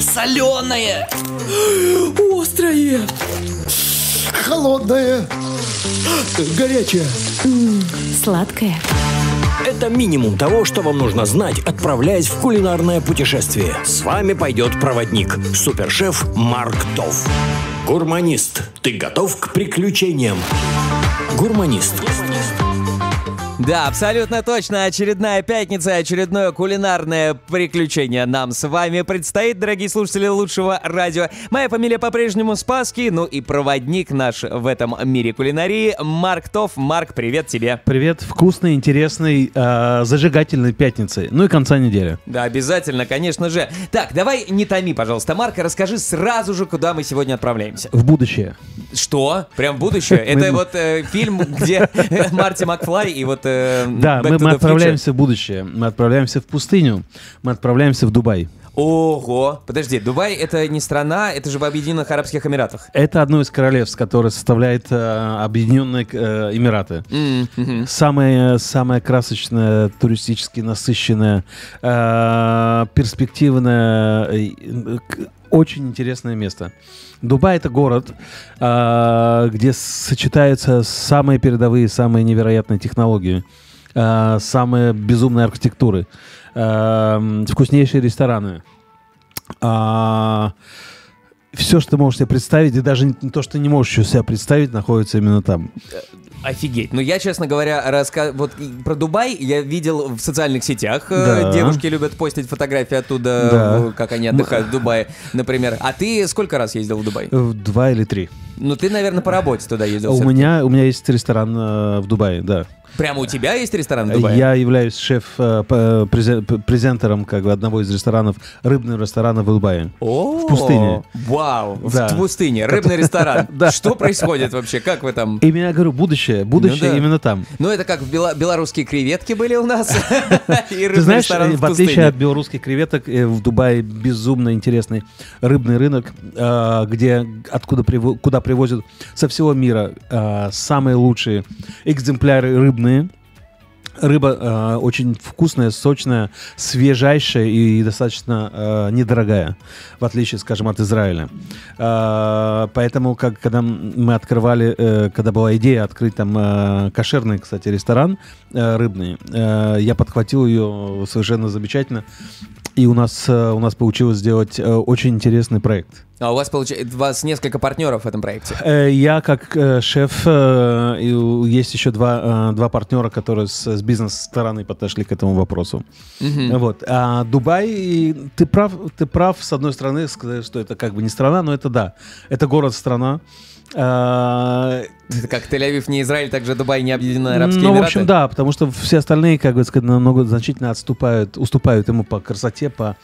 Соленое. Острое. Холодное. Горячее. Сладкое. Это минимум того, что вам нужно знать, отправляясь в кулинарное путешествие. С вами пойдет проводник, супершеф Марк Тов. Гурманист, ты готов к приключениям? Гурманист. Гурманист. Да, абсолютно точно. Очередная пятница, очередное кулинарное приключение нам с вами предстоит, дорогие слушатели лучшего радио. Моя фамилия по-прежнему Спаски, ну и проводник наш в этом мире кулинарии Марк Тов. Марк, привет тебе. Привет, вкусной, интересной, э, зажигательной пятницы. Ну и конца недели. Да, обязательно, конечно же. Так, давай не томи, пожалуйста, Марк, расскажи сразу же, куда мы сегодня отправляемся. В будущее. Что? Прям в будущее? Это вот э, фильм, где Марти Макфлай и вот э, это... Да, мы, мы отправляемся в будущее, мы отправляемся в пустыню, мы отправляемся в Дубай. Ого! Подожди, Дубай — это не страна, это же в Объединенных Арабских Эмиратах. Это одно из королевств, которое составляет э, Объединенные э, Эмираты. Mm-hmm. Самое, самое красочное, туристически насыщенное, э, перспективное, э, э очень интересное место. Дубай это город, а, где сочетаются самые передовые, самые невероятные технологии, а, самые безумные архитектуры, а, вкуснейшие рестораны. Все, что ты можешь себе представить, и даже то, что ты не можешь себе представить, находится именно там. Офигеть. Ну, я, честно говоря, раска... вот про Дубай я видел в социальных сетях. Э, да. Девушки любят постить фотографии оттуда, да. как они отдыхают Мы... в Дубае, например. А ты сколько раз ездил в Дубай? Э, два или три. Ну, ты, наверное, по работе туда ездил. У меня, у меня есть ресторан э, в Дубае, да. Прямо у тебя есть ресторан в Дубае? Я являюсь шеф-презентером э, э, как бы одного из ресторанов, рыбного ресторана в Дубае. О, в пустыне. Вау, да. в пустыне, рыбный ресторан. Да. Что происходит вообще? Как вы там? Именно я говорю, будущее, ну будущее ну, да. именно там. Ну это как бела- белорусские креветки были у нас. Ты знаешь, в отличие от белорусских креветок, э, в Дубае безумно интересный рыбный рынок, где откуда куда привозят со всего мира самые лучшие экземпляры рыбных съедобные. Рыба э, очень вкусная, сочная, свежайшая и достаточно э, недорогая, в отличие, скажем, от Израиля. Э, поэтому, как когда мы открывали, э, когда была идея открыть там э, кошерный, кстати, ресторан э, рыбный, э, я подхватил ее совершенно замечательно, и у нас э, у нас получилось сделать э, очень интересный проект. А у вас, получается у вас несколько партнеров в этом проекте? Э, я как э, шеф, э, есть еще два, два партнера, которые с, с бизнес-стороны подошли к этому вопросу. Угу. Вот. А Дубай, ты прав, ты прав, с одной стороны, сказать, что это как бы не страна, но это да. Это город-страна. А, это как Тель-Авив не Израиль, также Дубай не Объединенные ну, Арабские Эмираты? Ну, в общем, да, потому что все остальные, как бы сказать, намного значительно отступают, уступают ему по красоте, по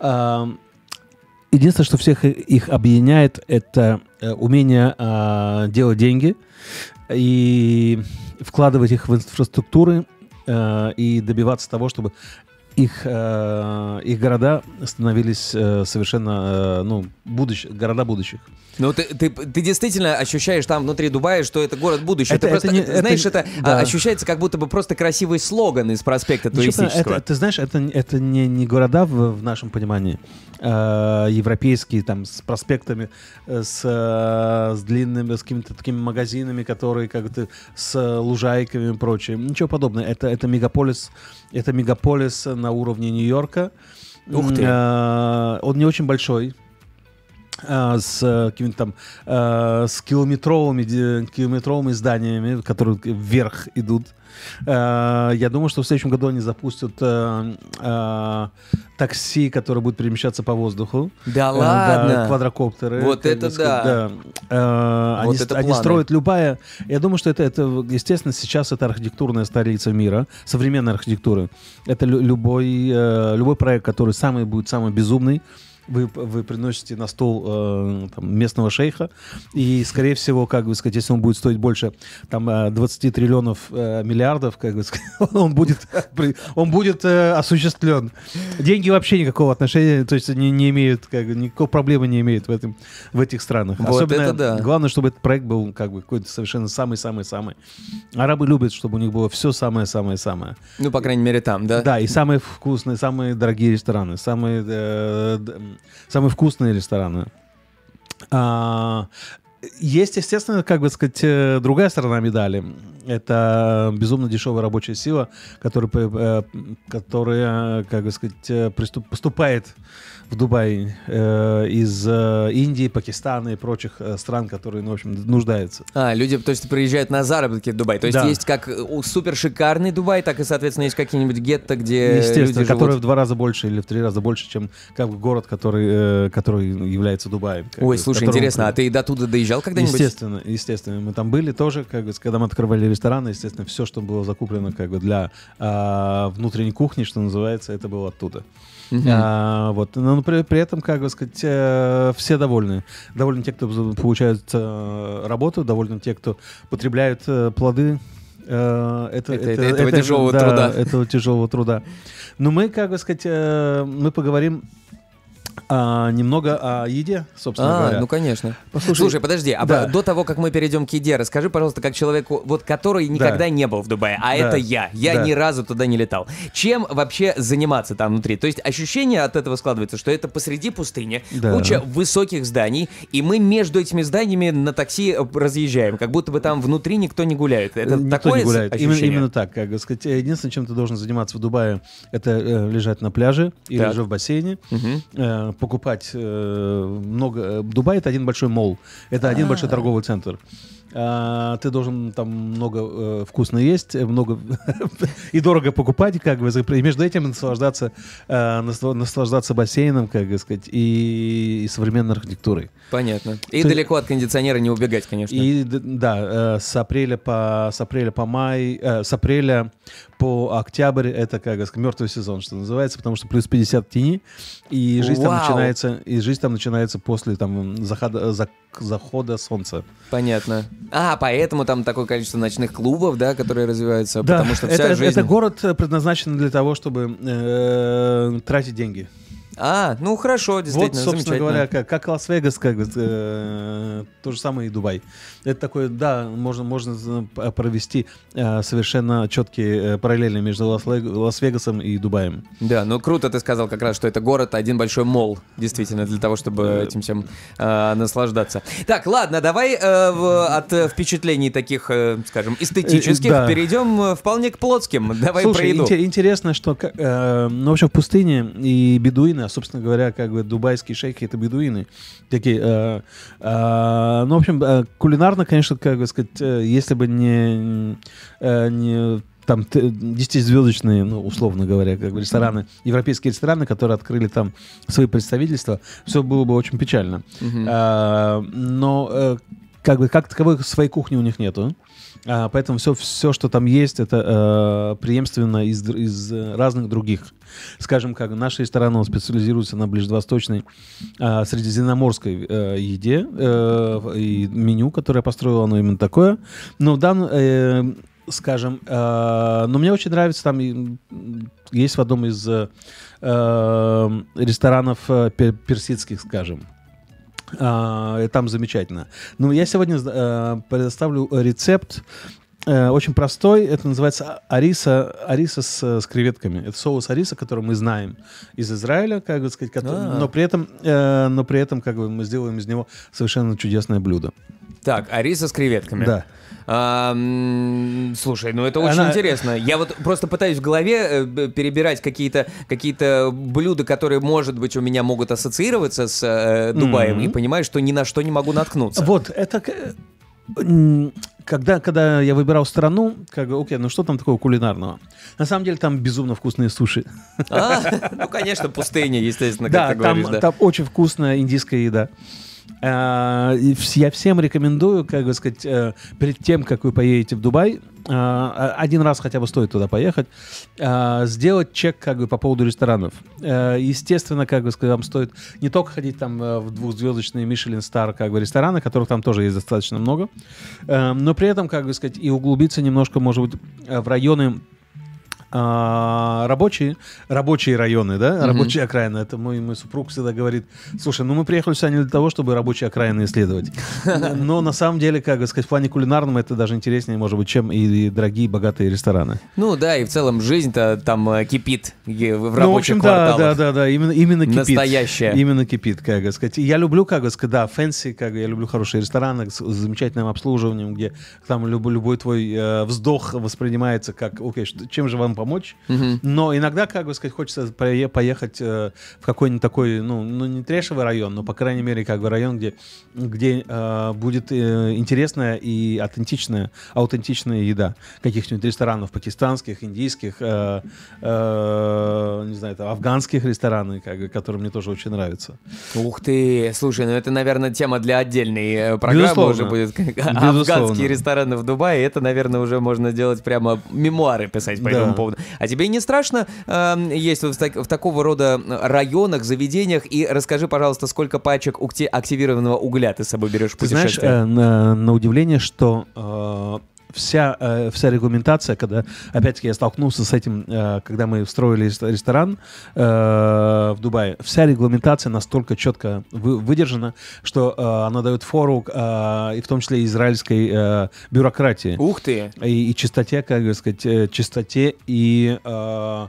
а, единственное, что всех их объединяет, это э, умение а, делать деньги и вкладывать их в инфраструктуры э, и добиваться того, чтобы их, э, их города становились совершенно, ну, будущ, города будущих. Ну, ты, ты, ты действительно ощущаешь там внутри Дубая, что это город будущего. Это, ты это просто, не, знаешь, это, это да. А, ощущается как будто бы просто красивый слоган из проспекта туристического. Это, ты знаешь, это, это не, не города в, в нашем понимании э, европейские, там, с проспектами, э, с, э, с длинными, с какими-то такими магазинами, которые как-то с лужайками и прочее. Ничего подобного. Это, это мегаполис, это мегаполис на уровне Нью-Йорка. Ух ты. Э, он не очень большой, э, с какими-то там с километровыми километровыми зданиями, которые вверх идут, Э, я думаю, что в следующем году они запустят э, э, такси, которое будет перемещаться по воздуху. Да ладно? Да, квадрокоптеры. Вот это да. да. Вот они, это они строят любая... Я думаю, что это, это, естественно, сейчас это архитектурная столица мира, современной архитектуры. Это любой, любой проект, который самый будет самый безумный, вы, вы приносите на стол э, там, местного шейха, и, скорее всего, как бы сказать, если он будет стоить больше там, 20 э, триллионов э, миллиардов, как бы сказать, он будет, он будет э, осуществлен. Деньги вообще никакого отношения, то есть не, не имеют, как бы, никакой проблемы не имеют в, этом, в этих странах. Вот Особенно, это да. главное, чтобы этот проект был как бы какой-то совершенно самый-самый-самый. Арабы любят, чтобы у них было все самое-самое-самое. Ну, по крайней мере, там, да? Да, и самые вкусные, самые дорогие рестораны, самые э, Самые вкусные рестораны. А, есть, естественно, как бы сказать, э, другая сторона медали. Это безумно дешевая рабочая сила, которая, э, которая как бы сказать, э, поступает в Дубай э, из э, Индии, Пакистана и прочих э, стран, которые, ну, в общем, нуждаются. А, люди, то есть, приезжают на заработки в Дубай. То есть, да. есть как супер шикарный Дубай, так и, соответственно, есть какие-нибудь гетто, где Естественно, люди которые живут... в два раза больше или в три раза больше, чем как город, который, э, который является Дубаем. Ой, слушай, которым... интересно, а ты до туда доезжаешь? приезжал когда-нибудь? Естественно, естественно. Мы там были тоже, как бы, когда мы открывали рестораны, естественно, все, что было закуплено как бы для а, внутренней кухни, что называется, это было оттуда. Uh-huh. А, вот, но при, при этом, как бы сказать, э, все довольны. Довольны те, кто получают э, работу, довольны те, кто потребляют э, плоды э, это, это, это, этого это, тяжелого да, труда. Этого тяжелого труда. Но мы, как бы сказать, э, мы поговорим а, немного о еде, собственно а, говоря. ну конечно. Послушай, Слушай, подожди, а да. до того, как мы перейдем к еде, расскажи, пожалуйста, как человеку, вот который никогда да. не был в Дубае, а да. это я, я да. ни разу туда не летал. Чем вообще заниматься там внутри? То есть ощущение от этого складывается, что это посреди пустыни, да. куча высоких зданий, и мы между этими зданиями на такси э, разъезжаем, как будто бы там внутри никто не гуляет. Это никто такое не гуляет. Ощущение? Именно, именно так. Как сказать, единственное, чем ты должен заниматься в Дубае, это э, лежать на пляже или так. же в бассейне. Угу покупать э, много... Э, Дубай — это один большой мол. это один а. большой торговый центр. А, ты должен там много э, вкусно есть, э, много и дорого покупать, как бы, и между этим наслаждаться, э, наслаждаться бассейном, как бы сказать, и, и современной архитектурой. Понятно. И ты... далеко от кондиционера не убегать, конечно. И да, э, с апреля по с апреля по май, э, с апреля по октябрь это как сказать мертвый сезон, что называется, потому что плюс 50 тени, и жизнь Вау. там начинается, и жизнь там начинается после там захода, за, захода солнца. Понятно. А, поэтому там такое количество ночных клубов, да, которые развиваются, да, потому что вся это, жизнь... это город э, предназначен для того, чтобы э, тратить деньги. А, ну хорошо, действительно, Вот, собственно говоря, как, как Лас-Вегас, как э, то же самое и Дубай. Это такое, да, можно, можно провести э, совершенно четкие э, параллели между Лас-Вегасом и Дубаем. Да, ну круто ты сказал как раз, что это город, один большой мол, действительно, для того, чтобы этим всем э, наслаждаться. Так, ладно, давай э, в, от э, впечатлений таких, э, скажем, э, эстетических э, да. перейдем вполне к плотским. Давай Слушай, про еду. Ин- интересно, что, э, ну, в общем, в пустыне и бедуины а, собственно говоря, как бы дубайские шейхи это бедуины. Такие, э, э, ну, в общем, э, кулинарно, конечно, как бы сказать, э, если бы не, э, не там 10-звездочные, ну, условно говоря, как бы рестораны, европейские рестораны, которые открыли там свои представительства, все было бы очень печально. Угу. А, но э, как бы как таковой своей кухни у них нету. А, поэтому все, все, что там есть, это э, преемственно из, из разных других. Скажем, как наша сторона специализируется на ближневосточной э, средиземноморской э, еде. Э, и меню, которое построило, оно именно такое. Но дан, Э, скажем, э, но мне очень нравится, там есть в одном из э, э ресторанов э, персидских, скажем, а, там замечательно. Ну, я сегодня э, предоставлю рецепт Э, очень простой. Это называется ариса, ариса с, э, с креветками. Это соус ариса, который мы знаем из Израиля, как бы сказать, который, а. но при этом, э, но при этом, как бы мы сделаем из него совершенно чудесное блюдо. Так, ариса с креветками. Да. А, слушай, ну это очень Она... интересно. Я вот просто пытаюсь в голове перебирать какие-то какие блюда, которые, может быть, у меня могут ассоциироваться с э, Дубаем, mm-hmm. и понимаю, что ни на что не могу наткнуться. Вот, это когда, когда я выбирал страну, как бы, окей, ну что там такого кулинарного? На самом деле там безумно вкусные суши. А, ну, конечно, пустыня, естественно, как да, ты говоришь. да, там очень вкусная индийская еда. Э, я всем рекомендую, как бы сказать, э, перед тем, как вы поедете в Дубай, э, один раз хотя бы стоит туда поехать, сделать чек как бы по поводу ресторанов. Естественно, как бы сказать, вам стоит не только ходить там в двухзвездочные Мишелин Стар как бы рестораны, которых там тоже есть достаточно много, но при этом, как бы сказать, и углубиться немножко, может быть, в районы а, рабочие, рабочие районы, да, угу. рабочие окраины. Это мой, мой супруг всегда говорит, слушай, ну мы приехали сюда не для того, чтобы рабочие окраины исследовать. Но на самом деле, как сказать, в плане кулинарном это даже интереснее, может быть, чем и дорогие, богатые рестораны. Ну да, и в целом жизнь-то там э, кипит ну, в рабочих ну, в общем, кварталах. Да, да, да, да, именно, именно кипит. Настоящая. Именно кипит, как сказать. Я люблю, как сказать, да, фэнси, как я люблю хорошие рестораны с замечательным обслуживанием, где там любой, любой твой э, вздох воспринимается как, окей, что, чем же вам помочь? помочь. Угу. Но иногда, как бы сказать, хочется поехать э, в какой-нибудь такой, ну, ну, не трешевый район, но, по крайней мере, как бы район, где, где э, будет э, интересная и аутентичная, аутентичная еда. Каких-нибудь ресторанов пакистанских, индийских, э, э, не знаю, там, афганских ресторанов, как, бы, которые мне тоже очень нравятся. Ух ты! Слушай, ну это, наверное, тема для отдельной э, программы Безусловно. уже будет. Безусловно. Афганские рестораны в Дубае, это, наверное, уже можно делать прямо мемуары писать по да. этому поводу поводу. А тебе не страшно э, есть вот в, так, в такого рода районах, заведениях? И расскажи, пожалуйста, сколько пачек активированного угля ты с собой берешь в путешествие? Ты знаешь, э, на, на удивление, что... Э вся, э, вся регламентация, когда, опять-таки, я столкнулся с этим, э, когда мы встроили ресторан э, в Дубае, вся регламентация настолько четко вы, выдержана, что э, она дает фору, э, и в том числе израильской э, бюрократии. Ух ты! И, и чистоте, как бы сказать, э, чистоте и... Э,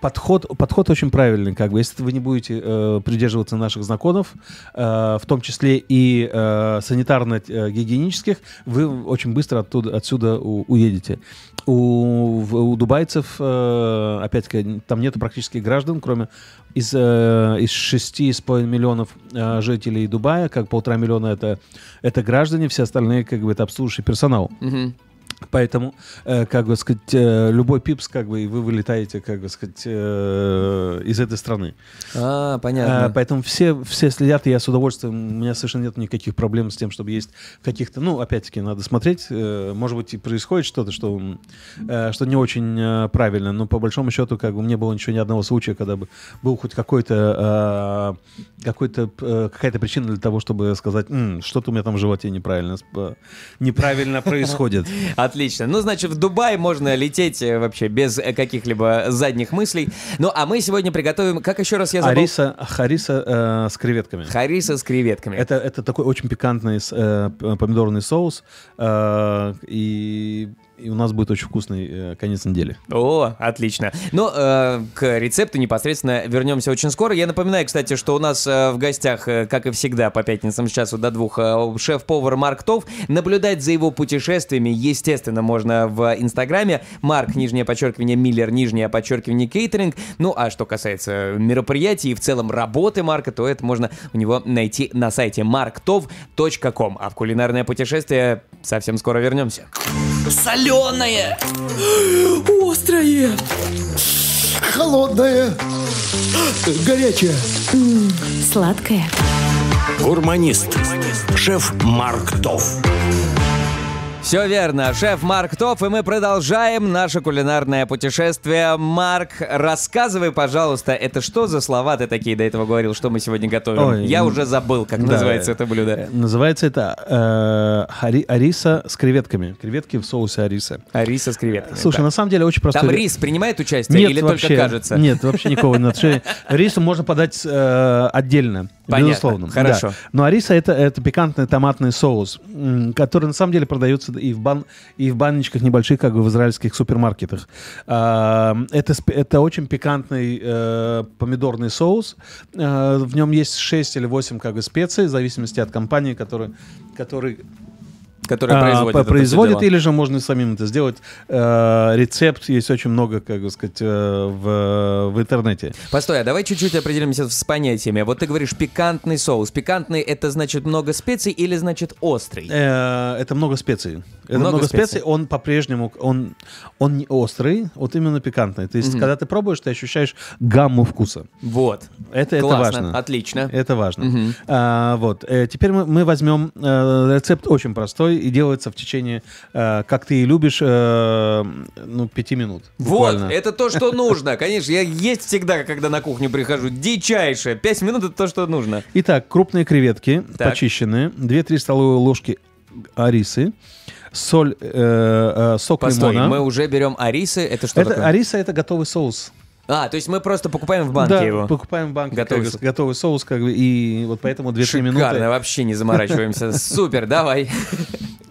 подход, подход очень правильный, как бы, если вы не будете э, придерживаться наших законов, э, в том числе и э, санитарно-гигиенических, вы очень быстро оттуда, отсюда у, уедете. У, у дубайцев, э, опять-таки, там нет практически граждан, кроме из, э, из 6,5 миллионов э, жителей Дубая, как полтора миллиона это, это граждане, все остальные, как бы, это обслуживающий персонал. Mm-hmm. Поэтому, э, как бы сказать, э, любой пипс, как бы, и вы вылетаете, как бы сказать, э, из этой страны. А, понятно. Э, поэтому все, все следят, и я с удовольствием, у меня совершенно нет никаких проблем с тем, чтобы есть каких-то, ну, опять-таки, надо смотреть, э, может быть, и происходит что-то, что, э, что не очень э, правильно, но по большому счету, как бы, мне было ничего ни одного случая, когда бы был хоть какой-то, э, какой-то, э, какая-то причина для того, чтобы сказать, что-то у меня там в животе неправильно, неправильно происходит. А Отлично. Ну, значит, в Дубай можно лететь э, вообще без э, каких-либо задних мыслей. Ну, а мы сегодня приготовим, как еще раз я забыл? Хариса, хариса э, с креветками. Хариса с креветками. Это, это такой очень пикантный э, помидорный соус. Э, и и у нас будет очень вкусный э, конец недели. О, отлично. Ну, э, к рецепту непосредственно вернемся очень скоро. Я напоминаю, кстати, что у нас э, в гостях, э, как и всегда, по пятницам сейчас часу до двух, э, шеф-повар Марк Тов. Наблюдать за его путешествиями, естественно, можно в Инстаграме. Марк, нижнее подчеркивание, Миллер, нижнее подчеркивание, кейтеринг. Ну, а что касается мероприятий и в целом работы Марка, то это можно у него найти на сайте marktov.com. А в кулинарное путешествие совсем скоро вернемся. Соленое. Острое. Холодное. Горячее. Сладкое. Гурманист. Шеф Марк Тофф. Все верно. Шеф Марк Тофф, и мы продолжаем наше кулинарное путешествие. Марк, рассказывай, пожалуйста, это что за слова ты такие до этого говорил, что мы сегодня готовим? Ой, Я уже забыл, как да, называется это блюдо. Называется это э, ариса с креветками. Креветки в соусе ариса. Ариса с креветками. Слушай, да. на самом деле очень просто. Там рис принимает участие нет, или вообще, только кажется? Нет, вообще никого не отношения. Рису можно подать э, отдельно. Понятно, безусловно. Хорошо. Да. Но ариса это, это пикантный томатный соус, который на самом деле продается и в, бан, и в баночках небольших, как бы в израильских супермаркетах. А, это, это очень пикантный э, помидорный соус. А, в нем есть 6 или 8 как бы специй, в зависимости от компании, который, который которые а, производят, производят или же можно самим это сделать. Э, рецепт есть очень много, как бы сказать, э, в, в интернете. Постой, а давай чуть-чуть определимся с понятиями. Вот ты говоришь пикантный соус. Пикантный это значит много специй или значит острый? Э, это много специй. Это много, много специй. специй. Он по-прежнему он он не острый, вот именно пикантный. То есть, угу. когда ты пробуешь, ты ощущаешь гамму вкуса. Вот. Это Классно, это важно. Отлично. Это важно. Угу. А, вот. Э, теперь мы, мы возьмем э, рецепт очень простой и делается в течение, э, как ты и любишь, э, ну, пяти минут. Буквально. Вот, это то, что нужно. Конечно, я есть всегда, когда на кухню прихожу. Дичайшее. Пять минут — это то, что нужно. Итак, крупные креветки, так. почищенные, две-три столовые ложки арисы, соль, э, э, сок Постой, лимона. мы уже берем арисы. Это что это, такое? Ариса — это готовый соус. А, то есть мы просто покупаем в банке да, его? покупаем в банке готовый, как, соус. готовый соус, как бы, и вот поэтому 2-3 минуты. Шикарно, вообще не заморачиваемся. Супер, давай.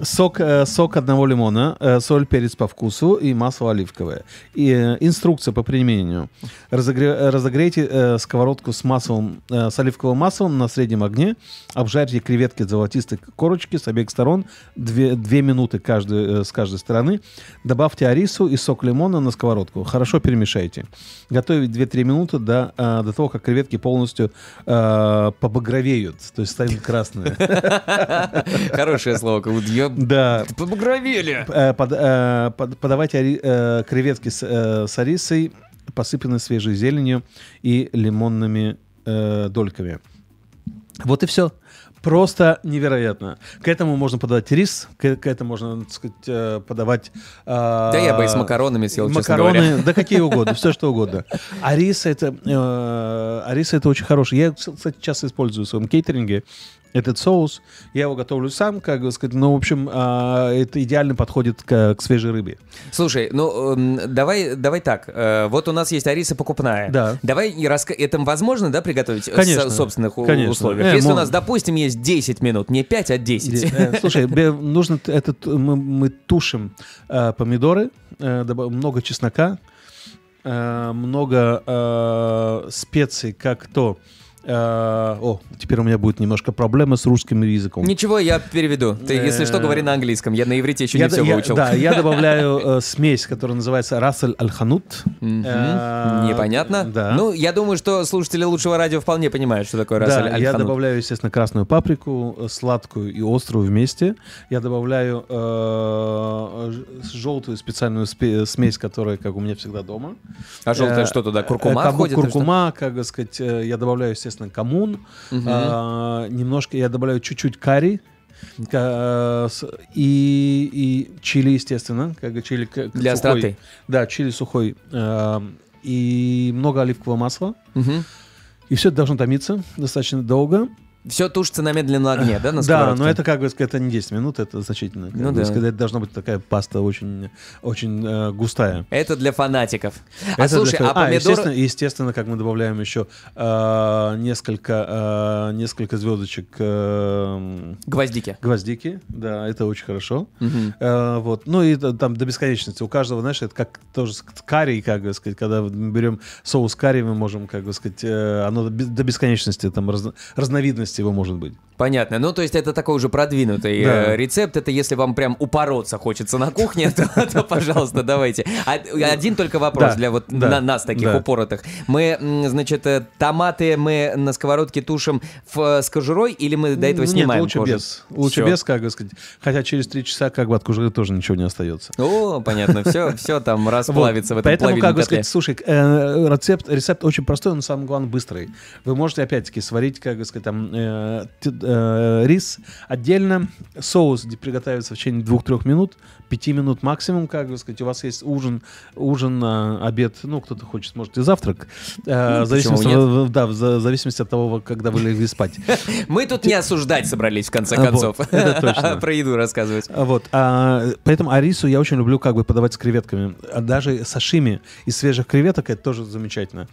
Сок, э, сок одного лимона, э, соль, перец по вкусу и масло оливковое. И э, инструкция по применению. Разогре, разогрейте сковородку с маслом, с оливковым маслом на среднем огне. Обжарьте креветки золотистой корочки с обеих сторон. 2, 2 минуты каждый, с каждой стороны. Добавьте арису и сок лимона на сковородку. Хорошо перемешайте готовить 2-3 минуты до, а, до того, как креветки полностью э, побагровеют, то есть станут красные. Хорошее слово, колдье. Да. Побагровели. Э, э, Подавайте э, креветки с арисой, посыпанной свежей зеленью и лимонными дольками. Вот и все. Просто невероятно. К этому можно подавать рис, к, к этому можно, так сказать, э, подавать... Э, да я бы и с макаронами съел, макароны, говоря. да какие угодно, все что угодно. А рис это, э, а рис это очень хороший. Я, кстати, часто использую в своем кейтеринге этот соус. Я его готовлю сам, как бы сказать. Ну, в общем, а, это идеально подходит к, к свежей рыбе. Слушай, ну, эм, давай, давай так. Э, вот у нас есть ариса покупная. Да. Давай, и это возможно, да, приготовить? Конечно. В собственных конечно. условиях. Э, Если мог... у нас, допустим, есть есть 10 минут, не 5, а 10. Э, слушай, нужно этот, мы, мы тушим э, помидоры, э, много чеснока, э, много э, специй, как то... Э, О, теперь у меня будет немножко проблемы с русским языком. Ничего, я переведу. Ты, э, если что, говори на английском. Я на иврите еще не все выучил. Да, я добавляю э, смесь, которая называется Рассель аль Непонятно. Ну, я думаю, что слушатели лучшего радио вполне понимают, что такое Рассель аль я добавляю, естественно, красную паприку, сладкую и острую вместе. Я добавляю желтую специальную смесь, которая, как у меня всегда дома. А желтая что туда? Куркума входит? Куркума, как сказать, я добавляю, естественно, соответственно, коммун. Угу. А, немножко я добавляю чуть-чуть карри. Э, и, и чили, естественно, как чили для сухой, остроты. Да, чили сухой а, и много оливкового масла. Угу. И все это должно томиться достаточно долго. Все тушится на медленном огне, да? На да, но это как бы сказать, это не 10 минут, это значительно. Ну, да. Сказать, должна быть такая паста очень, очень э, густая. Это для фанатиков. А это а слушай, для... а помидоры... А, естественно, естественно, как мы добавляем еще э, несколько, э, несколько звездочек... Э, гвоздики. Гвоздики, да, это очень хорошо. Угу. Э, вот. Ну и там до бесконечности. У каждого, знаешь, это как тоже карри, как бы сказать, когда мы берем соус карри, мы можем, как бы сказать, э, оно до бесконечности, там, раз, разновидность вероятность его может быть. Понятно. Ну, то есть это такой уже продвинутый э, да. э, рецепт. Это если вам прям упороться хочется на кухне, то, то пожалуйста, давайте. А, один только вопрос да, для вот да, на нас таких да. упоротых. Мы, значит, э, томаты мы на сковородке тушим в, э, с кожурой или мы до этого Нет, снимаем лучше кожу? без. Лучше все. без, как бы сказать. Хотя через три часа как бы от кожуры тоже ничего не остается. О, понятно. Все, все там расплавится вот. в этом Поэтому, как бы сказать, слушай, э, рецепт, рецепт очень простой, но самое главное быстрый. Вы можете, опять-таки, сварить, как бы сказать, там Э, э, рис отдельно, соус приготовится в течение двух-трех минут, пяти минут максимум, как бы сказать, у вас есть ужин, ужин, э, обед, ну, кто-то хочет, может, и завтрак, э, ну, в, зависимости, от, да, в, зависимости от того, когда вы легли спать. Мы тут не осуждать собрались, в конце а, концов, про еду рассказывать. А, вот, а, поэтому арису я очень люблю как бы подавать с креветками, даже сашими из свежих креветок, это тоже замечательно.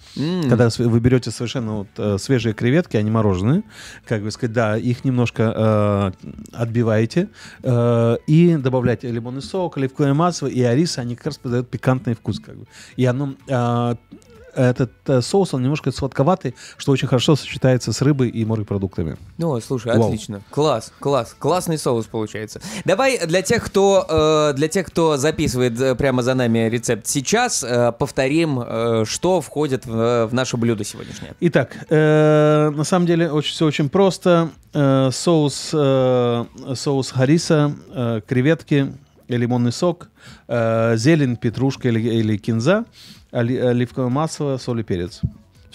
Когда вы берете совершенно э, свежие креветки, они мороженые, как бы сказать, да, их немножко э, отбиваете э, и добавляете лимонный сок, оливковое масло и арис, они как раз подают пикантный вкус, как бы. И оно э, этот э, соус, он немножко сладковатый, что очень хорошо сочетается с рыбой и морепродуктами. Ну, слушай, Вау. отлично. Класс, класс. Классный соус получается. Давай для тех, кто, э, для тех, кто записывает э, прямо за нами рецепт сейчас, э, повторим, э, что входит в, в наше блюдо сегодняшнее. Итак, э, на самом деле очень, все очень просто. Э, соус, э, соус хариса, э, креветки, лимонный сок, э, зелень, петрушка или, или кинза, оливковое масло, соль и перец.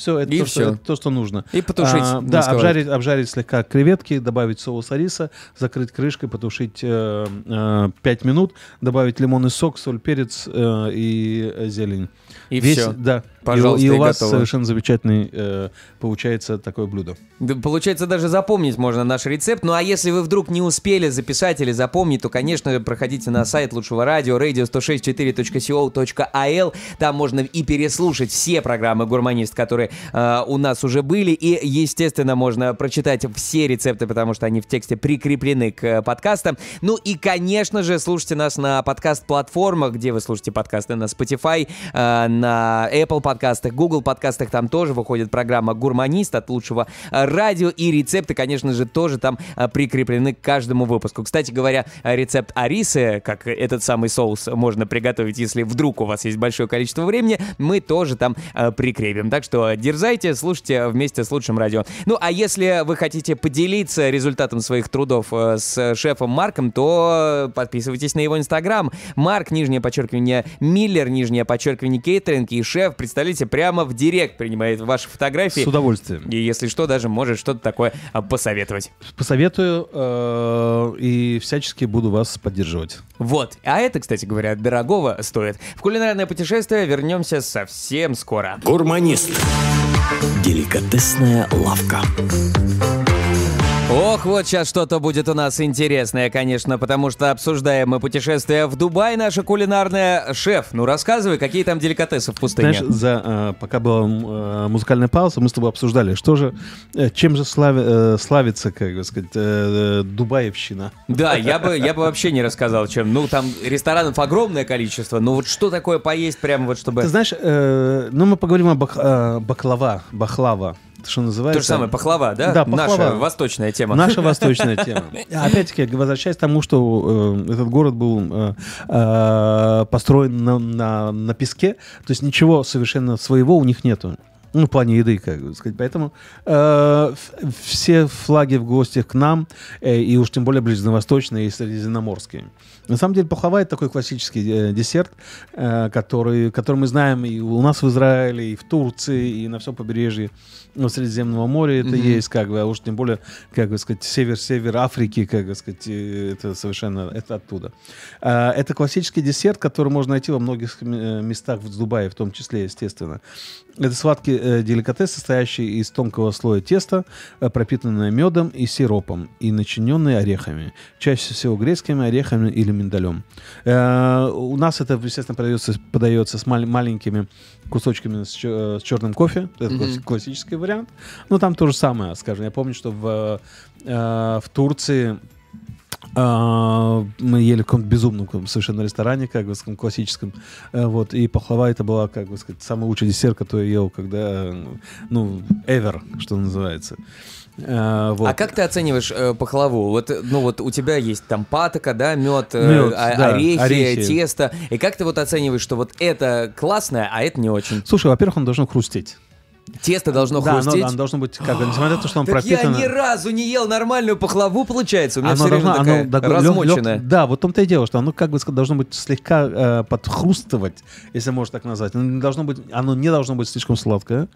Все, это, и то, все. Что, это то, что нужно. И потушить. А, да, обжарить, обжарить слегка креветки, добавить соус ариса, закрыть крышкой, потушить э, э, 5 минут, добавить лимонный сок, соль, перец э, и зелень. И Весь, все. Да. Пожалуйста, и, и у вас готово. совершенно замечательный э, получается такое блюдо. Да, получается, даже запомнить можно наш рецепт. Ну а если вы вдруг не успели записать или запомнить, то, конечно, проходите на сайт лучшего радио radio1064.co.al. А Там можно и переслушать все программы «Гурманист», которые э, у нас уже были. И, естественно, можно прочитать все рецепты, потому что они в тексте прикреплены к э, подкастам. Ну и, конечно же, слушайте нас на подкаст-платформах, где вы слушаете подкасты на Spotify, э, на Apple подкастах, Google подкастах. Там тоже выходит программа «Гурманист» от лучшего э, радио. И рецепты, конечно же, тоже там э, прикреплены к каждому выпуску. Кстати говоря, рецепт Арисы, как этот самый соус можно приготовить, если вдруг у вас есть большое количество времени, мы тоже там прикрепим. Так что дерзайте, слушайте вместе с лучшим радио. Ну, а если вы хотите поделиться результатом своих трудов э, с шефом Марком, то подписывайтесь на его инстаграм. Марк, нижнее подчеркивание, Миллер, нижнее подчеркивание, кейтеринг и шеф, представляете, прямо в директ принимает ваши фотографии. С удовольствием. И если что, даже может что-то такое а, посоветовать. Посоветую э, и всячески буду вас поддерживать. Вот. А это, кстати говоря, дорогого стоит. В кулинарное путешествие вернемся совсем скоро. Гурманист. Гурманист. Деликатесная лавка. Ох, вот сейчас что-то будет у нас интересное, конечно, потому что обсуждаем мы путешествие в Дубай, наше кулинарное. Шеф, ну рассказывай, какие там деликатесы в пустыне. Знаешь, за, э, пока была э, музыкальная пауза, мы с тобой обсуждали, что же, э, чем же слави, э, славится, как бы сказать, э, э, Дубаевщина. Да, я бы, я бы вообще не рассказал, чем. Ну, там ресторанов огромное количество, но вот что такое поесть прямо вот чтобы... Ты знаешь, э, ну мы поговорим о бах, э, баклава, бахлава что называется... То же самое, пахлава, да? Да, пахлава. Наша восточная тема. Наша восточная тема. Опять-таки, возвращаясь к тому, что э, этот город был э, э, построен на, песке, то есть ничего совершенно своего у них нету. Ну, в плане еды, как сказать. Поэтому э, все флаги в гостях к нам, э, и уж тем более ближневосточные и средиземноморские. На самом деле пахлава — это такой классический э, десерт, э, который, который мы знаем и у нас в Израиле, и в Турции, и на всем побережье Средиземного моря это mm-hmm. есть, как бы, а уж тем более, как бы сказать, север-север Африки, как бы сказать, э, это совершенно, это оттуда. А, это классический десерт, который можно найти во многих местах в Дубае, в том числе, естественно. Это сладкий э, деликатес, состоящий из тонкого слоя теста, э, пропитанное медом и сиропом, и начиненный орехами, чаще всего грецкими орехами или миндалем. Э, у нас это, естественно, подается, подается с мал- маленькими кусочками с, чер- э, с черным кофе. Это mm-hmm. классический вариант. Но там то же самое, скажем. Я помню, что в, э, в Турции а, мы ели в каком-то безумном каком совершенно ресторане, как бы, таком классическом. Э, вот. И пахлава это была, как бы сказать, самый лучший десерт, который я ел, когда, ну, ever, что называется. А, вот. а как ты оцениваешь э, пахлаву? Вот, ну вот у тебя есть там патока, да, мед, э, мед о- да, орехи, орехи, тесто. И как ты вот оцениваешь, что вот это классное, а это не очень? Слушай, во-первых, он должен хрустеть. Тесто должно да, хрустеть. Оно, оно должно быть, как бы, несмотря на то, что оно пропитано... я ни разу не ел нормальную пахлаву, получается. У меня оно все время должно, такая оно, размоченная. Лег, лег, да, вот в том-то и дело, что оно как бы должно быть слегка э, подхрустывать, если можно так назвать. Оно не должно быть, оно не должно быть слишком сладкое.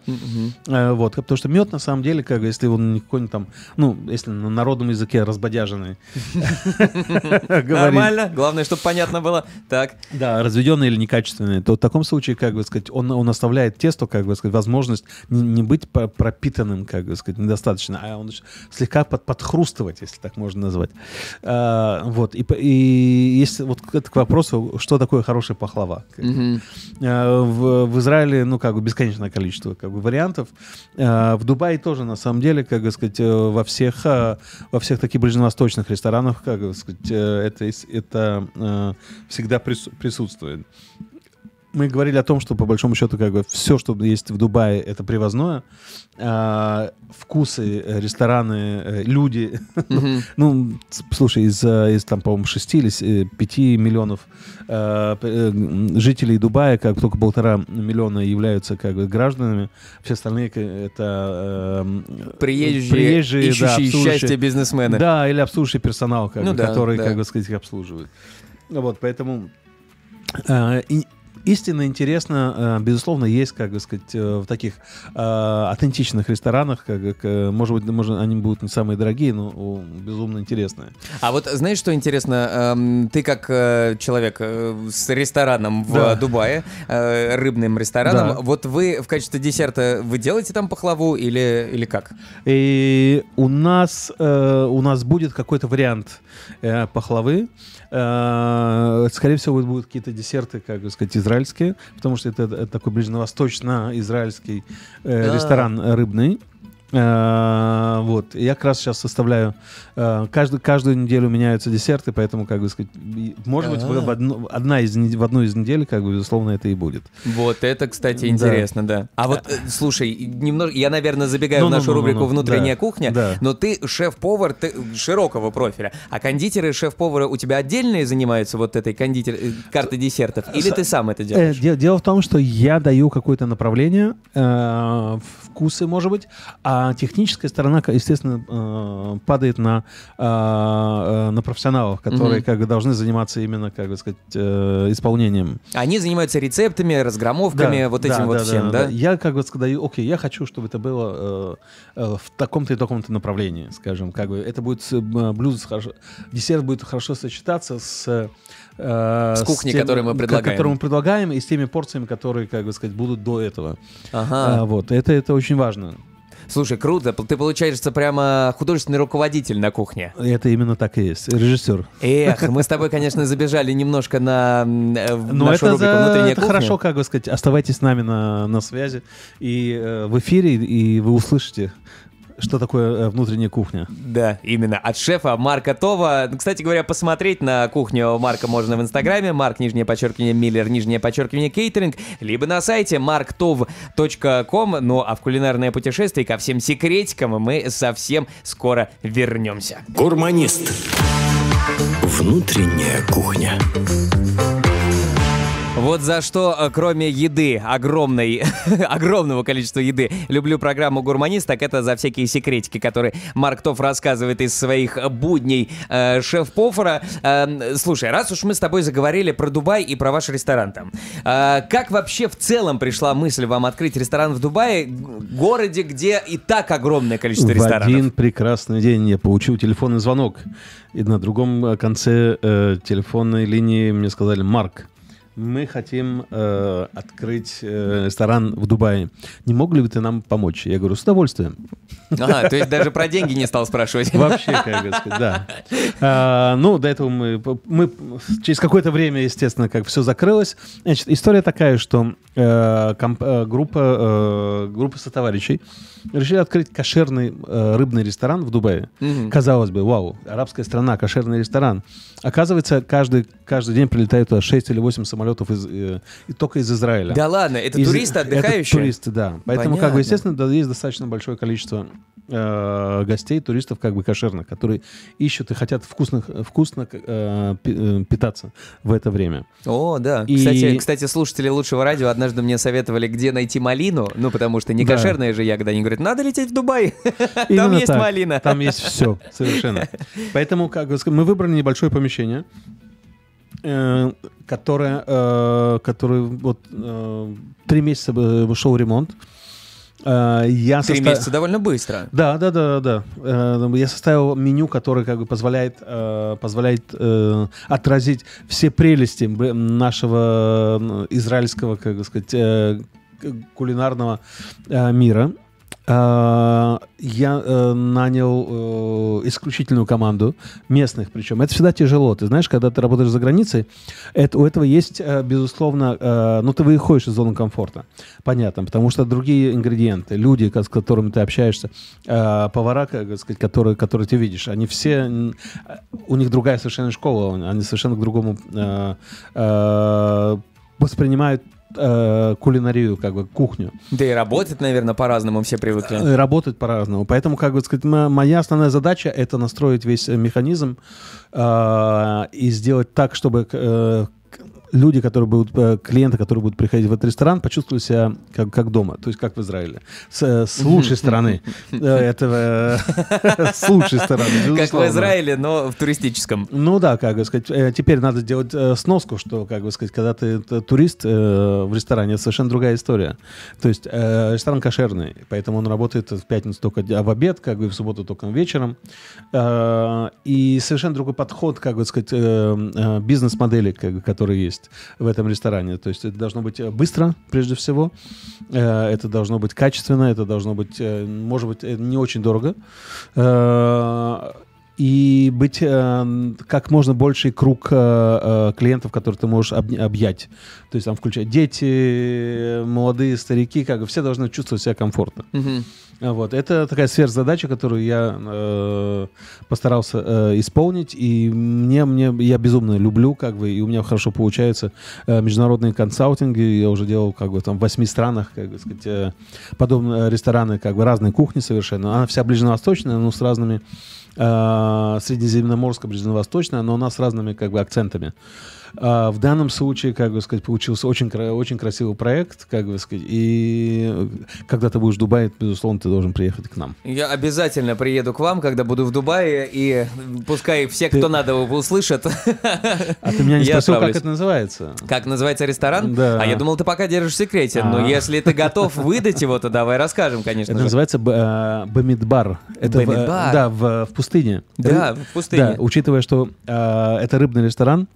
Э, вот, потому что мед, на самом деле, как бы, если он какой-нибудь там, ну, если на народном языке разбодяженный. Нормально, главное, чтобы понятно было. Так. Да, разведенный или некачественный, то в таком случае, как бы сказать, он, он оставляет тесту, как бы сказать, возможность не, не быть пропитанным, как бы сказать, недостаточно, а он слегка под, подхрустывать, если так можно назвать. А, вот, и, и есть вот это к вопросу, что такое хорошая пахлава. Mm-hmm. А, в, в Израиле, ну, как бы бесконечное количество как бы, вариантов. А, в Дубае тоже, на самом деле, как бы сказать, э, во всех, э, во всех таких ближневосточных ресторанах, как бы сказать, э, это, это всегда присутствует мы говорили о том, что по большому счету как бы все, что есть в Дубае, это привозное. А, вкусы, э, рестораны, э, люди. Mm-hmm. ну, ну слушай, из, э, из там, по-моему, 6 или 5 миллионов а, жителей Дубая, как только полтора миллиона являются как бы гражданами, все остальные это а, приезжие, приезжие ищущие да, счастье бизнесмены. Да, или обслуживающий персонал, как ну, бы, да, который, да. как бы сказать, их обслуживает. Вот, поэтому... И истинно интересно, э, безусловно, есть, как бы сказать, э, в таких э, аутентичных ресторанах, как, может быть, может, они будут не самые дорогие, но безумно интересные. А вот знаешь, что интересно? Эм, ты как человек с рестораном в да. Дубае, рыбным рестораном, да. вот вы в качестве десерта, вы делаете там пахлаву или, или как? И у нас, у нас будет какой-то вариант пахлавы, Э, скорее всего, будут какие-то десерты, как бы сказать, израильские, потому что это, это такой ближневосточно-израильский э, ресторан рыбный. Э, вот. Я как раз сейчас составляю... Э, каждую, каждую неделю меняются десерты, поэтому, как бы сказать, может быть, в, а. одну, одна из, в одну из недель, как бы, безусловно, это и будет. Вот, это, кстати, интересно, да. да. А вот, э, слушай, немного... Я, наверное, забегаю ну, в ну, нашу ну, ну, рубрику ну, ну, «Внутренняя да, кухня», да. но ты шеф-повар ты широкого профиля, а кондитеры и шеф повары у тебя отдельные занимаются вот этой кондитер... картой десертов? Или ты сам это делаешь? Дело в том, что я даю какое-то направление, вкусы, может быть, а а техническая сторона, естественно, э, падает на, а, э, на профессионалов, которые угу. как бы должны заниматься именно, как бы сказать, э, исполнением. Они занимаются рецептами, разгромовками, да, вот этим да, вот да, всем, да, да? да? Я как бы сказать, окей, я хочу, чтобы это было в таком-то и таком-то направлении, скажем, как бы. Это будет блюдо, хорошо, десерт будет хорошо сочетаться с с кухней, с тем, которую мы предлагаем. Которую мы предлагаем, и с теми порциями, которые, как бы сказать, будут до этого. Ага. А, вот, это, это очень важно. Слушай, круто. Ты получаешься прямо художественный руководитель на кухне. Это именно так и есть. Режиссер. Эх, мы с тобой, конечно, забежали немножко на э, Но ну, нашу это рубрику за... «Внутренняя это кухня». хорошо, как бы сказать. Оставайтесь с нами на, на связи. И э, в эфире, и вы услышите что такое э, внутренняя кухня? Да, именно. От шефа Марка Това. Ну, кстати говоря, посмотреть на кухню Марка можно в Инстаграме. Марк, нижнее подчеркивание, Миллер, нижнее подчеркивание, кейтеринг. Либо на сайте marktov.com. Ну, а в кулинарное путешествие ко всем секретикам мы совсем скоро вернемся. Гурманист. Внутренняя кухня. Вот за что, э, кроме еды, огромной, огромного количества еды, люблю программу «Гурманист», так это за всякие секретики, которые Марк Тофф рассказывает из своих будней э, шеф-повара. Э, эм, слушай, раз уж мы с тобой заговорили про Дубай и про ваш ресторан там, э, как вообще в целом пришла мысль вам открыть ресторан в Дубае, городе, где и так огромное количество в ресторанов? В один прекрасный день я получил телефонный звонок, и на другом э, конце э, телефонной линии мне сказали «Марк». Мы хотим э, открыть э, ресторан в Дубае. Не мог ли бы ты нам помочь? Я говорю, с удовольствием. Ага, то есть даже про деньги не стал спрашивать. Вообще, как сказать, да. А, ну, до этого мы, мы... Через какое-то время, естественно, как все закрылось. Значит, история такая, что э, комп, э, группа, э, группа сотоварищей решили открыть кошерный э, рыбный ресторан в Дубае. Угу. Казалось бы, вау, арабская страна, кошерный ресторан. Оказывается, каждый, каждый день прилетает туда 6 или 8 самолетов самолетов из, э, и только из Израиля. Да ладно, это из, туристы отдыхающие? Это туристы, да. Поэтому, Понятно. как бы, естественно, да, есть достаточно большое количество э, гостей, туристов, как бы кошерных, которые ищут и хотят вкусных, вкусно э, э, питаться в это время. О, да. И... Кстати, кстати, слушатели лучшего радио однажды мне советовали, где найти малину, ну, потому что не да. же ягода. Они говорят, надо лететь в Дубай, там есть малина. Там есть все, совершенно. Поэтому, как бы мы выбрали небольшое помещение, Э, которая, э, который вот э, три месяца э, шел ремонт. Я Три состав... месяца довольно быстро. Да, да, да, да. Я составил меню, которое как бы позволяет, позволяет отразить все прелести нашего израильского, как бы сказать, кулинарного мира. Э, я э, нанял э, исключительную команду местных, причем это всегда тяжело. Ты знаешь, когда ты работаешь за границей, это, у этого есть, безусловно, ну ты выходишь из зоны комфорта, понятно, потому что другие ингредиенты, люди, с которыми ты общаешься, повара, как сказать, которые, которые ты видишь, они все, у них другая совершенно школа, они совершенно к другому воспринимают Э, кулинарию, как бы кухню. Да и работать, наверное, по-разному все привыкли. Э, работать по-разному. Поэтому, как бы сказать, моя основная задача это настроить весь э, механизм а, и сделать так, чтобы люди, которые будут, э, клиенты, которые будут приходить в этот ресторан, почувствовали себя как, как дома, то есть как в Израиле. С, э, с лучшей стороны э, этого, с лучшей стороны, Как в Израиле, но в туристическом. Ну да, как бы сказать, теперь надо делать сноску, что, как бы сказать, когда ты турист в ресторане, это совершенно другая история. То есть ресторан кошерный, поэтому он работает в пятницу только в обед, как бы в субботу только вечером. И совершенно другой подход, как бы сказать, бизнес-модели, который есть есть в этом ресторане. То есть это должно быть э, быстро, прежде всего. Э, это должно быть качественно, это должно быть, э, может быть, не очень дорого и быть э, как можно больший круг э, клиентов, которые ты можешь об, объять. То есть там включать дети, молодые, старики, как все должны чувствовать себя комфортно. Mm-hmm. А, вот. Это такая сверхзадача, которую я э, постарался э, исполнить. И мне, мне, я безумно люблю, как бы, и у меня хорошо получается э, международные консалтинги. Я уже делал, как бы, там, в восьми странах, как бы сказать, э, подобные э, рестораны, как бы, разные кухни совершенно. Она вся ближневосточная, но с разными Э, среднеземноморская, ближневосточная, но она с разными как бы акцентами. Э, в данном случае, как бы сказать, получился очень, очень красивый проект, как бы сказать, и когда ты будешь в Дубае, безусловно, ты должен приехать к нам. Я обязательно приеду к вам, когда буду в Дубае, и пускай все, ты... кто надо, услышат. А ты меня не спросил, как это называется? Как называется ресторан? Да. А я думал, ты пока держишь в секрете, но а. если ты готов выдать его, то давай расскажем, конечно Это же. называется э, Бамидбар. Это Бамидбар? Да, в, пустыне пустыне. Да, в пустыне. Да, учитывая, что э, это рыбный ресторан,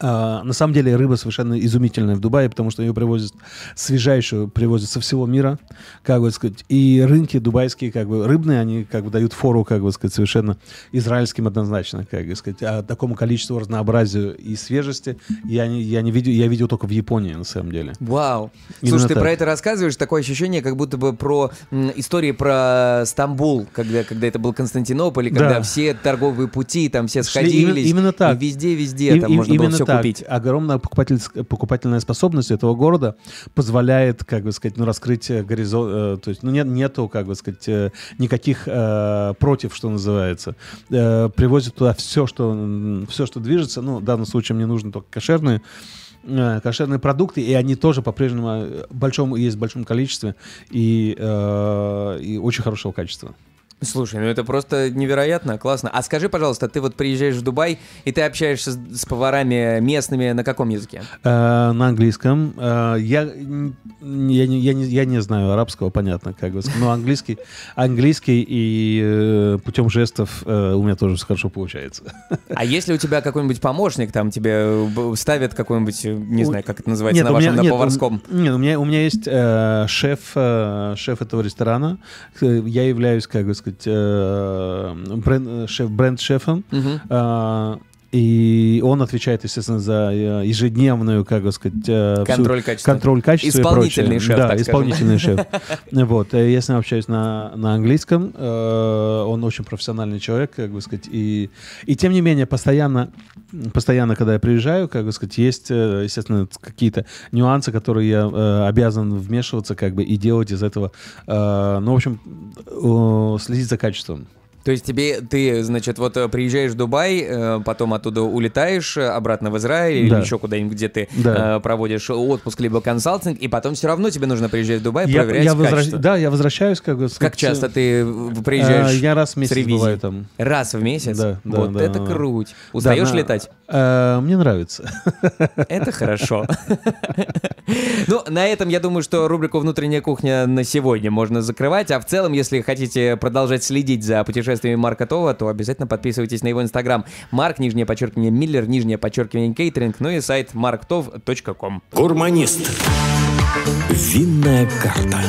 а, на самом деле рыба совершенно изумительная в Дубае, потому что ее привозят свежайшую, привозят со всего мира, как бы сказать. И рынки дубайские, как бы рыбные, они как бы дают фору, как бы сказать, совершенно израильским однозначно, как бы сказать, а такому количеству разнообразию и свежести я не, я не видел, я видел только в Японии на самом деле. Вау! Именно Слушай, так. ты про это рассказываешь, такое ощущение, как будто бы про м, истории про Стамбул, когда когда это был Константинополь, и когда да. все торговые пути там все сходились, Шли, именно, именно так. и везде, везде, и, там и, можно было все все так, купить. Огромная покупательная способность этого города позволяет, как бы сказать, ну, раскрыть э, горизонт, э, то есть ну, нет, нету, как бы сказать, э, никаких э, против, что называется. Э, привозят туда все, что, все, что движется. Ну, в данном случае мне нужны только кошерные кошерные продукты, и они тоже по-прежнему большом, есть в большом количестве и, э, и очень хорошего качества. Слушай, ну это просто невероятно, классно. А скажи, пожалуйста, ты вот приезжаешь в Дубай, и ты общаешься с, с поварами местными на каком языке? Э, на английском. Э, я, я, я, я, не, я не знаю арабского, понятно, как бы. Но английский, английский и э, путем жестов э, у меня тоже хорошо получается. А если у тебя какой-нибудь помощник, там тебе э, ставят какой-нибудь, э, не знаю, как это называется нет, на вашем, меня, на нет, поварском? У, нет, у меня, у меня есть э, шеф, э, шеф этого ресторана. Э, я являюсь, как бы сказать, Э, бренд-шефом. Э, шеф бренд Угу. И он отвечает, естественно, за э, ежедневную, как бы сказать, э, контроль всю, качества. Контроль качества исполнительный и шеф, да, так исполнительный скажем. шеф. Вот, э, я с ним общаюсь на на английском. Он очень профессиональный человек, как бы сказать, и и тем не менее постоянно постоянно, когда я приезжаю, как бы сказать, есть, естественно, какие-то нюансы, которые я обязан вмешиваться, как бы и делать из этого. Ну, в общем, следить за качеством. То есть тебе, ты, значит, вот э, приезжаешь в Дубай, э, потом оттуда улетаешь э, обратно в Израиль да. или еще куда-нибудь, где ты да. проводишь отпуск либо консалтинг, и потом все равно тебе нужно приезжать в Дубай, я, проверять я возвращ... Да, я возвращаюсь как бы. Как часто ты приезжаешь? Я раз в месяц бываю там. Раз в месяц? Да. да вот да, это да. круть. устаешь да, летать? Э, мне нравится. Это хорошо. Ну, на этом, я думаю, что рубрику «Внутренняя кухня» на сегодня можно закрывать, а в целом, если хотите продолжать следить за путешествиями путешествиями Марка Това, то обязательно подписывайтесь на его инстаграм. Марк, нижнее подчеркивание Миллер, нижнее подчеркивание Кейтеринг, ну и сайт marktov.com. Гурманист. Винная карта.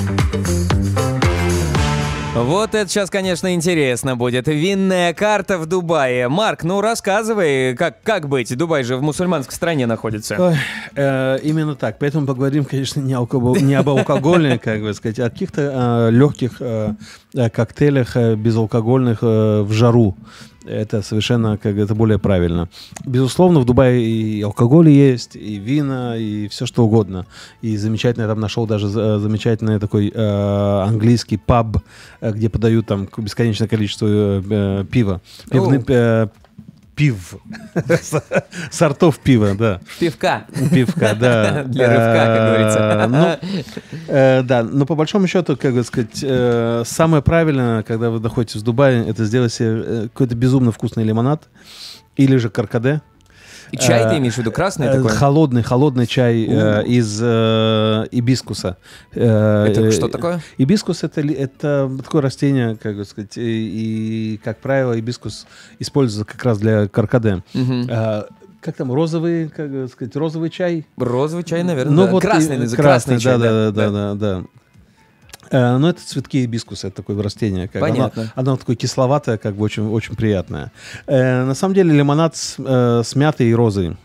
Вот это сейчас, конечно, интересно будет. Винная карта в Дубае. Марк, ну рассказывай, как, как быть? Дубай же в мусульманской стране находится. Ой, э, именно так. Поэтому поговорим, конечно, не, алкогол, не об алкоголе, как бы сказать, а о каких-то э, легких э, э, коктейлях э, безалкогольных э, в жару. Это совершенно как это более правильно. Безусловно, в Дубае и алкоголь есть, и вина, и все что угодно. И замечательно, я там нашел даже э, замечательный такой э, английский паб, э, где подают там бесконечное количество э, пива. Пивны, э, пив. Сортов пива, да. Пивка. Пивка, да. Для рывка, как говорится. Э, ну, э, да, но по большому счету, как бы сказать, э, самое правильное, когда вы доходите с Дубая, это сделать себе какой-то безумно вкусный лимонад или же каркаде. Чай э, ты имеешь в виду красный э, такой? Холодный, холодный чай э, из ибискуса. Это что такое? Ибискус это это такое растение, как бы сказать, и как правило ибискус используется как раз для каркаде как там, розовый, как сказать, розовый чай? Розовый чай, наверное, ну, да. вот ну, красный, красный, красный да, чай, да, да, да, да, да. Э, ну, это цветки бискуса, это такое растение. Как Понятно. Оно, оно такое кисловатое, как бы очень, очень приятное. Э, на самом деле лимонад с, э, с мятой и розой.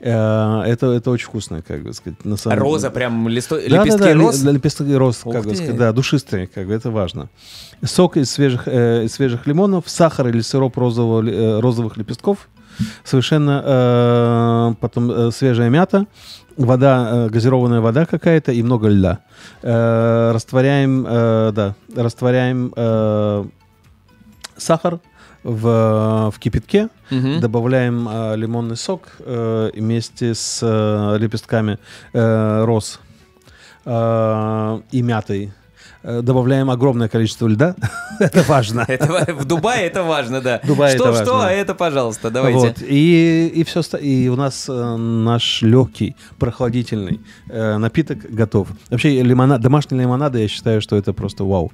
Э, это, это очень вкусно, как бы сказать. На самом Роза, прям листо... да, лепестки да, да, роз? Да, лепестки роз, Ух как ты. бы сказать, да, душистые, как бы, это важно. Сок из свежих, э, из свежих лимонов, сахар или сироп розового, э, розовых лепестков, совершенно э, потом э, свежая мята, вода, э, газированная вода какая-то и много льда. Э, растворяем, э, да, растворяем э, сахар в, в кипятке, угу. добавляем э, лимонный сок э, вместе с э, лепестками э, роз э, и мятой Э, добавляем огромное количество льда. это важно. в Дубае это важно, да. Дубай что, это важно. что, а это, пожалуйста, давайте. Вот. И, и все, и у нас э, наш легкий, прохладительный э, напиток готов. Вообще, лимонад, домашние лимонады, я считаю, что это просто вау.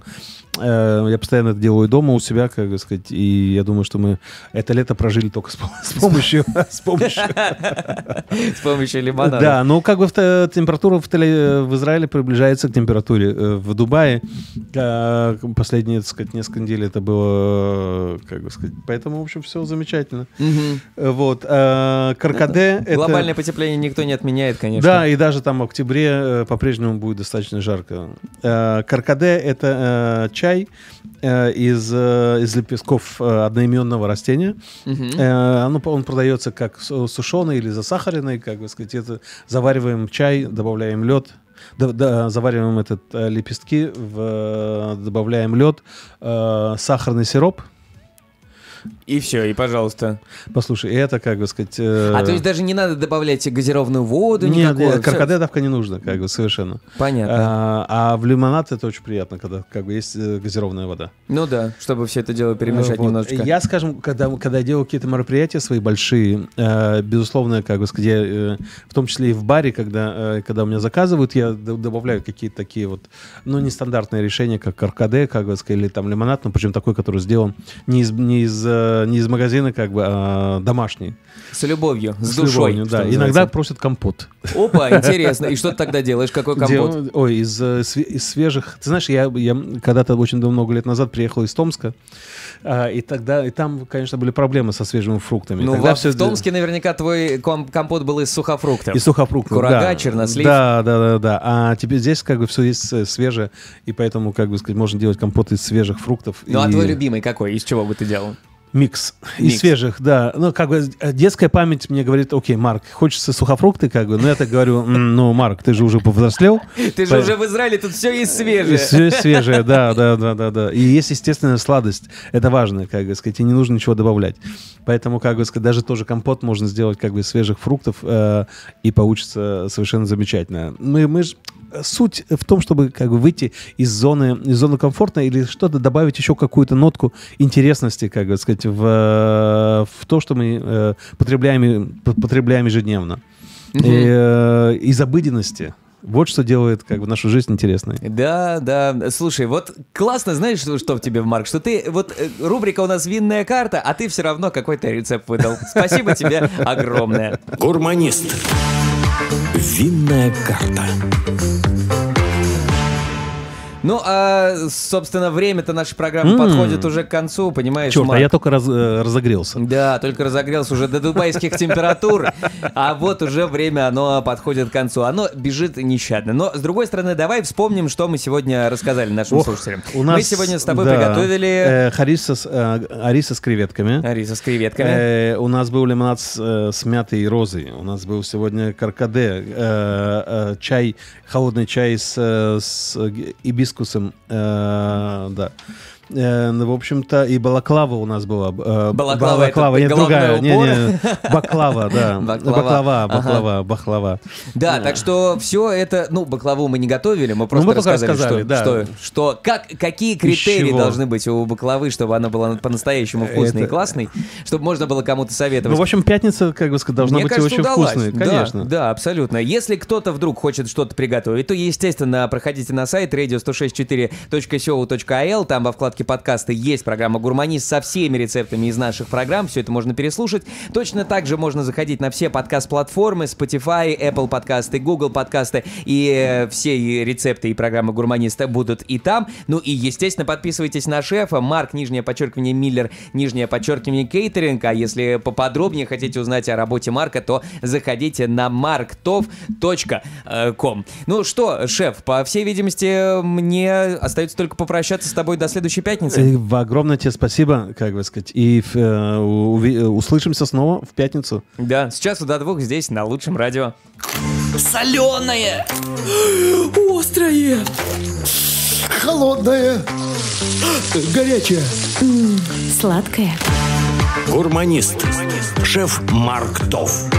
Э, я постоянно это делаю дома у себя, как сказать, и я думаю, что мы это лето прожили только с, помощью... с помощью... с помощью лимонада. Да, ну как бы температура э, в Израиле приближается к температуре в Дубае, Э, последние, так сказать, несколько недель это было, э, как бы сказать, поэтому, в общем, все замечательно. Угу. Вот. А, каркаде... Это, Глобальное потепление никто не отменяет, конечно. Да, и даже там в октябре по-прежнему будет достаточно жарко. А, каркаде — это а, чай из, из лепестков одноименного растения. Угу. А, оно, он продается как сушеный или засахаренный, как бы сказать, это завариваем чай, добавляем лед, да, да, завариваем этот э, лепестки, в, э, добавляем лед, э, сахарный сироп, и все, и пожалуйста. Послушай, это, как бы сказать... Э... А то есть даже не надо добавлять газированную воду? Нет, никакую, нет каркадетовка не нужно, как бы, совершенно. Понятно. А, а в лимонад это очень приятно, когда как бы есть э, газированная вода. Ну да, чтобы все это дело перемешать вот. немножечко. Я, скажем, когда, когда я делал какие-то мероприятия свои большие, э, безусловно, как бы, сказать, я, э, в том числе и в баре, когда, э, когда у меня заказывают, я добавляю какие-то такие вот, ну, нестандартные решения, как каркаде, как бы, сказать, или там лимонад, но ну, причем такой, который сделан не из, не из э, не из магазина, как бы, а домашний. С любовью, с, с душой. Любовью, да. Иногда просят компот. Опа, интересно. И что ты тогда делаешь? Какой компот? Дел... Ой, из, э, из свежих. Ты знаешь, я, я когда-то очень давно, много лет назад приехал из Томска, а, и тогда и там, конечно, были проблемы со свежими фруктами. Ну, во, все... в Томске наверняка твой компот был из сухофруктов. Из сухофруктов, Курага, да. чернослив. Да, да, да, да. А теперь здесь как бы все есть э, свежее, и поэтому, как бы сказать, можно делать компот из свежих фруктов. Ну, а и... а твой любимый какой? Из чего бы ты делал? Микс. Микс. Из свежих, да. Ну, как бы э, детская память мне говорит, окей, Марк, хочется сухофрукты, как бы. Но я так говорю, ну, Марк, ты же уже повзрослел. Ты же уже в Израиле, тут все есть свежее. Все есть свежее, да, да, да, да, да. И есть, естественно, сладость. Это важно, как бы сказать, и не нужно ничего добавлять. Поэтому, как бы сказать, даже тоже компот можно сделать как бы из свежих фруктов, э, и получится совершенно замечательно. Мы, мы ж... Суть в том, чтобы как бы выйти из зоны, из зоны комфортной или что-то добавить еще какую-то нотку интересности, как бы сказать, сказать, в, э, в то, что мы э, потребляем, потребляем ежедневно. Угу. И, э, из обыденности. Вот что делает как бы нашу жизнь интересной. Да, да. Слушай, вот классно, знаешь, что, что в тебе, Марк, что ты вот э, рубрика у нас винная карта, а ты все равно какой-то рецепт выдал. Спасибо тебе огромное. Гурманист. Винная карта. Ну, а, собственно, время-то нашей программы подходит уже к концу, понимаешь, Черт, а Марк? а я только раз, э, разогрелся. Да, только разогрелся уже до дубайских температур, а вот уже время, оно подходит к концу. Оно бежит нещадно. Но, с другой стороны, давай вспомним, что мы сегодня рассказали нашим Ох, слушателям. У нас, мы сегодня с тобой да, приготовили... Э, хариса с, э, ариса с креветками. Ариса с креветками. Э, у нас был лимонад с, э, с мятой и розой. У нас был сегодня каркаде, э, э, чай, холодный чай с, э, с э, ибиском дискусом. Э, да. Э, ну, в общем-то, и балаклава у нас была. Э, балаклава, балаклава это нет, другая. Не, не, баклава, да. Баклава, баклава, баклава. Да, так что все это, ну, баклаву мы не готовили, мы ну, просто мы рассказали, что, что, как, какие критерии должны быть у баклавы, чтобы она была по-настоящему вкусной и классной, чтобы можно было кому-то советовать. Ну, в общем, пятница, как бы сказать, должна быть очень удалась. вкусной, конечно. Да, абсолютно. Если кто-то вдруг хочет что-то приготовить, то, естественно, проходите на сайт radio106.4.show.al, а там во вкладке ссылке подкаста есть программа «Гурманист» со всеми рецептами из наших программ. Все это можно переслушать. Точно так же можно заходить на все подкаст-платформы, Spotify, Apple подкасты, Google подкасты. И э, все рецепты и программы «Гурманиста» будут и там. Ну и, естественно, подписывайтесь на шефа. Марк, нижнее подчеркивание, Миллер, нижнее подчеркивание, Кейтеринг. А если поподробнее хотите узнать о работе Марка, то заходите на marktov.com. Э, ну что, шеф, по всей видимости, мне остается только попрощаться с тобой до следующей следующей пятнице. Э, в огромное тебе спасибо, как бы сказать. И э, услышимся снова в пятницу. Да, сейчас до двух здесь, на лучшем радио. Соленое! Острое! Холодное! Горячее! Сладкое! Гурманист. Шеф Марк Тофф.